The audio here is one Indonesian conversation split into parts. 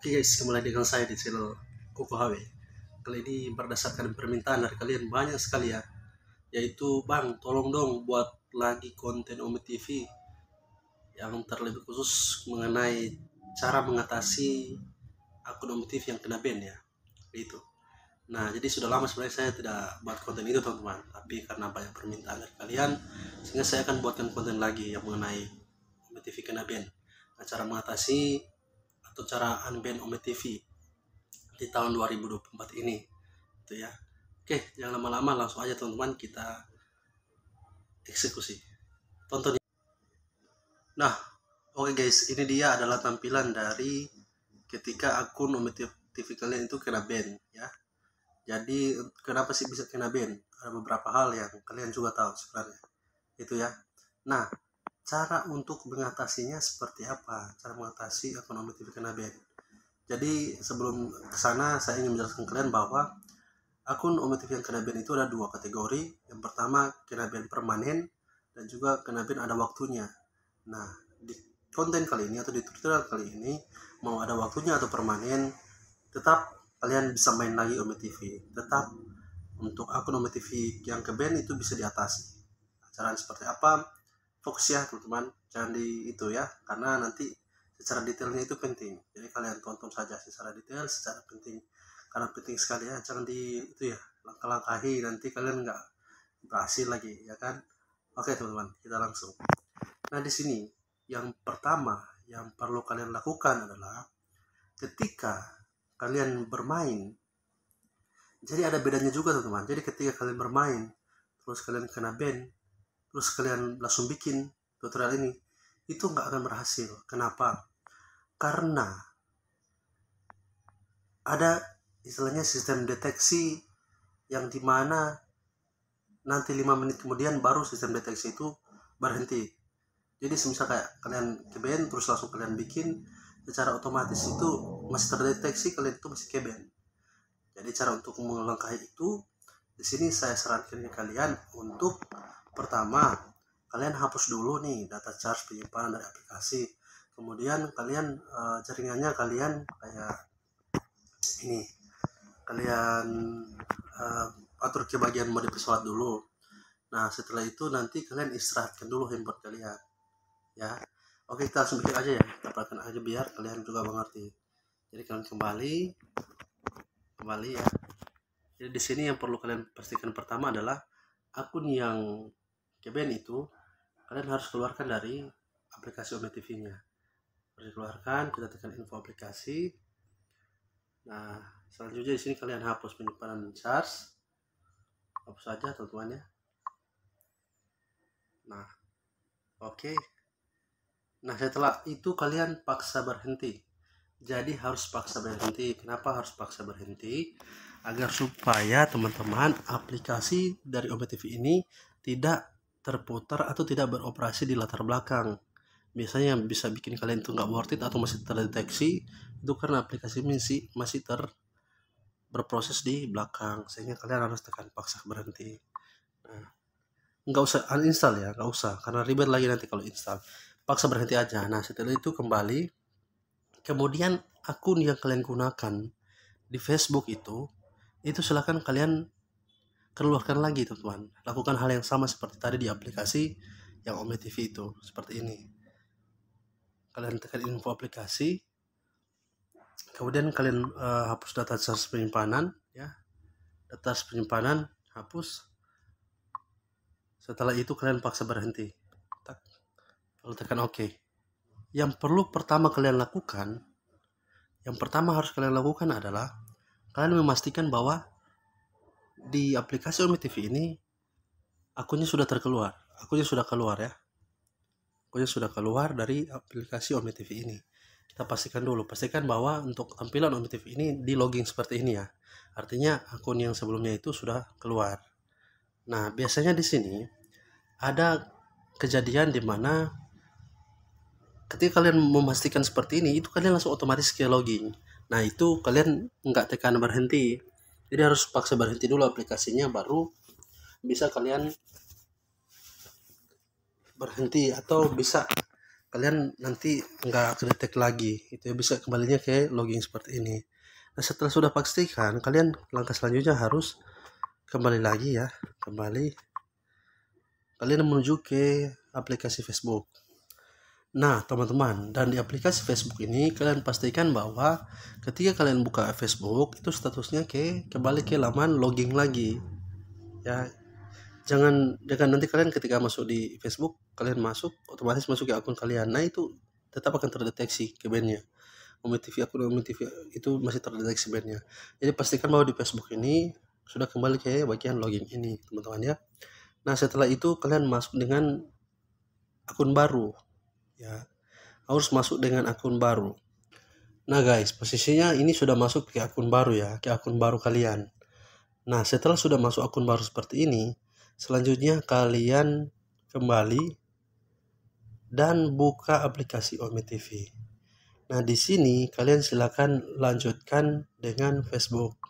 Oke okay guys, kembali dengan saya di channel Koko HW. Kali ini berdasarkan permintaan dari kalian banyak sekali ya, yaitu Bang, tolong dong buat lagi konten Omi TV yang terlebih khusus mengenai cara mengatasi akun Omi TV yang kena ban ya. Itu. Nah, jadi sudah lama sebenarnya saya tidak buat konten itu teman-teman, tapi karena banyak permintaan dari kalian, sehingga saya akan buatkan konten lagi yang mengenai Omi TV kena ban. Nah, cara mengatasi atau cara unban Ome TV di tahun 2024 ini itu ya oke jangan lama-lama langsung aja teman-teman kita eksekusi tonton nah oke okay guys ini dia adalah tampilan dari ketika akun Ome TV kalian itu kena ban ya jadi kenapa sih bisa kena ban ada beberapa hal yang kalian juga tahu sebenarnya itu ya nah cara untuk mengatasinya seperti apa cara mengatasi ekonomi kena ban. jadi sebelum kesana saya ingin menjelaskan kalian bahwa akun omitif yang ban itu ada dua kategori yang pertama ban permanen dan juga ban ada waktunya nah di konten kali ini atau di tutorial kali ini mau ada waktunya atau permanen tetap kalian bisa main lagi Ome TV tetap untuk akun Ome TV yang ke band itu bisa diatasi caranya seperti apa fokus ya teman-teman jangan di itu ya karena nanti secara detailnya itu penting jadi kalian tonton saja secara detail secara penting karena penting sekali ya jangan di itu ya langkah-langkahi nanti kalian nggak berhasil lagi ya kan oke teman-teman kita langsung nah di sini yang pertama yang perlu kalian lakukan adalah ketika kalian bermain jadi ada bedanya juga teman-teman jadi ketika kalian bermain terus kalian kena band terus kalian langsung bikin tutorial ini itu nggak akan berhasil kenapa karena ada istilahnya sistem deteksi yang dimana nanti lima menit kemudian baru sistem deteksi itu berhenti jadi semisal kayak kalian keben terus langsung kalian bikin secara otomatis itu masih terdeteksi kalian itu masih keben jadi cara untuk melangkahi itu di sini saya sarankan kalian untuk Pertama, kalian hapus dulu nih data charge penyimpanan dari aplikasi. Kemudian kalian uh, jaringannya kalian kayak ini. Kalian uh, atur ke bagian mode pesawat dulu. Nah, setelah itu nanti kalian istirahatkan dulu handphone kalian. Ya. Oke, kita langsung bikin aja ya. Kita perhatikan aja biar kalian juga mengerti. Jadi kalian kembali kembali ya. Jadi di sini yang perlu kalian pastikan pertama adalah akun yang KBN itu kalian harus keluarkan dari aplikasi Ome TV-nya. Harus dikeluarkan, kita tekan info aplikasi. Nah, selanjutnya di sini kalian hapus penyimpanan charge. Hapus saja tentuannya. Nah, oke. Okay. Nah, setelah itu kalian paksa berhenti. Jadi harus paksa berhenti. Kenapa harus paksa berhenti? Agar supaya teman-teman aplikasi dari Ome TV ini tidak terputar atau tidak beroperasi di latar belakang. Biasanya yang bisa bikin kalian tuh nggak worth it atau masih terdeteksi itu karena aplikasi masih masih ter berproses di belakang sehingga kalian harus tekan paksa berhenti. Nah, nggak usah uninstall ya, nggak usah karena ribet lagi nanti kalau install. Paksa berhenti aja. Nah setelah itu kembali, kemudian akun yang kalian gunakan di Facebook itu itu silahkan kalian keluarkan lagi teman-teman lakukan hal yang sama seperti tadi di aplikasi yang Omni TV itu seperti ini kalian tekan info aplikasi kemudian kalian uh, hapus data search penyimpanan ya data search penyimpanan hapus setelah itu kalian paksa berhenti tak lalu tekan OK yang perlu pertama kalian lakukan yang pertama harus kalian lakukan adalah kalian memastikan bahwa di aplikasi Omi TV ini akunnya sudah terkeluar akunnya sudah keluar ya akunnya sudah keluar dari aplikasi Omi TV ini kita pastikan dulu pastikan bahwa untuk tampilan Omi TV ini di login seperti ini ya artinya akun yang sebelumnya itu sudah keluar nah biasanya di sini ada kejadian di mana ketika kalian memastikan seperti ini itu kalian langsung otomatis ke login nah itu kalian nggak tekan berhenti jadi harus paksa berhenti dulu aplikasinya baru bisa kalian berhenti atau bisa kalian nanti nggak kedetek lagi itu ya bisa kembalinya ke login seperti ini nah setelah sudah pastikan kalian langkah selanjutnya harus kembali lagi ya kembali kalian menuju ke aplikasi Facebook Nah, teman-teman, dan di aplikasi Facebook ini kalian pastikan bahwa ketika kalian buka Facebook itu statusnya ke kembali ke laman login lagi. Ya. Jangan jangan nanti kalian ketika masuk di Facebook, kalian masuk otomatis masuk ke akun kalian. Nah, itu tetap akan terdeteksi ke bandnya. Umi TV akun Umi TV itu masih terdeteksi bandnya. Jadi pastikan bahwa di Facebook ini sudah kembali ke bagian login ini, teman-teman ya. Nah, setelah itu kalian masuk dengan akun baru ya harus masuk dengan akun baru nah guys posisinya ini sudah masuk ke akun baru ya ke akun baru kalian nah setelah sudah masuk akun baru seperti ini selanjutnya kalian kembali dan buka aplikasi Omi TV nah di sini kalian silakan lanjutkan dengan Facebook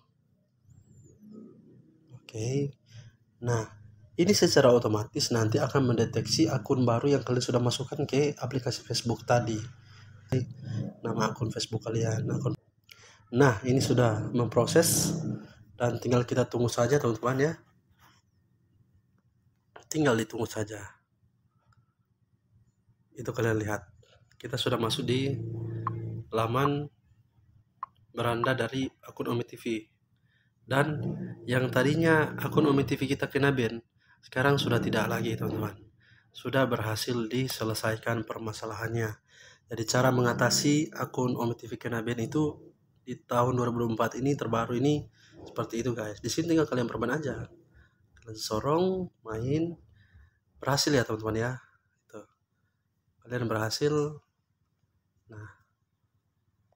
oke okay. nah ini secara otomatis nanti akan mendeteksi akun baru yang kalian sudah masukkan ke aplikasi Facebook tadi. Nama akun Facebook kalian, akun. Nah, ini sudah memproses dan tinggal kita tunggu saja teman-teman ya. Tinggal ditunggu saja. Itu kalian lihat. Kita sudah masuk di laman beranda dari akun Omi TV dan yang tadinya akun Omi TV kita kena ban sekarang sudah tidak lagi, teman-teman. Sudah berhasil diselesaikan permasalahannya. Jadi cara mengatasi akun Omnitive Kenabian itu di tahun 2004 ini terbaru ini seperti itu guys. Di sini tinggal kalian perban aja. Kalian sorong, main, berhasil ya teman-teman ya. Itu. Kalian berhasil. Nah,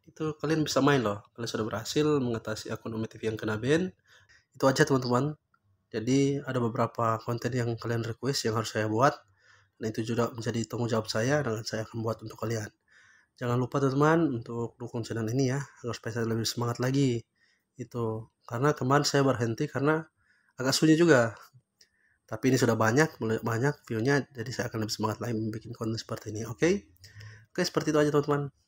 itu kalian bisa main loh. Kalian sudah berhasil mengatasi akun omitif yang kena ban. Itu aja teman-teman. Jadi ada beberapa konten yang kalian request yang harus saya buat. dan nah, itu juga menjadi tanggung jawab saya dan saya akan buat untuk kalian. Jangan lupa teman-teman untuk dukung channel ini ya agar supaya saya lebih semangat lagi. Itu karena kemarin saya berhenti karena agak sunyi juga. Tapi ini sudah banyak, banyak viewnya, jadi saya akan lebih semangat lagi membuat konten seperti ini. Oke, okay? oke okay, seperti itu aja teman-teman.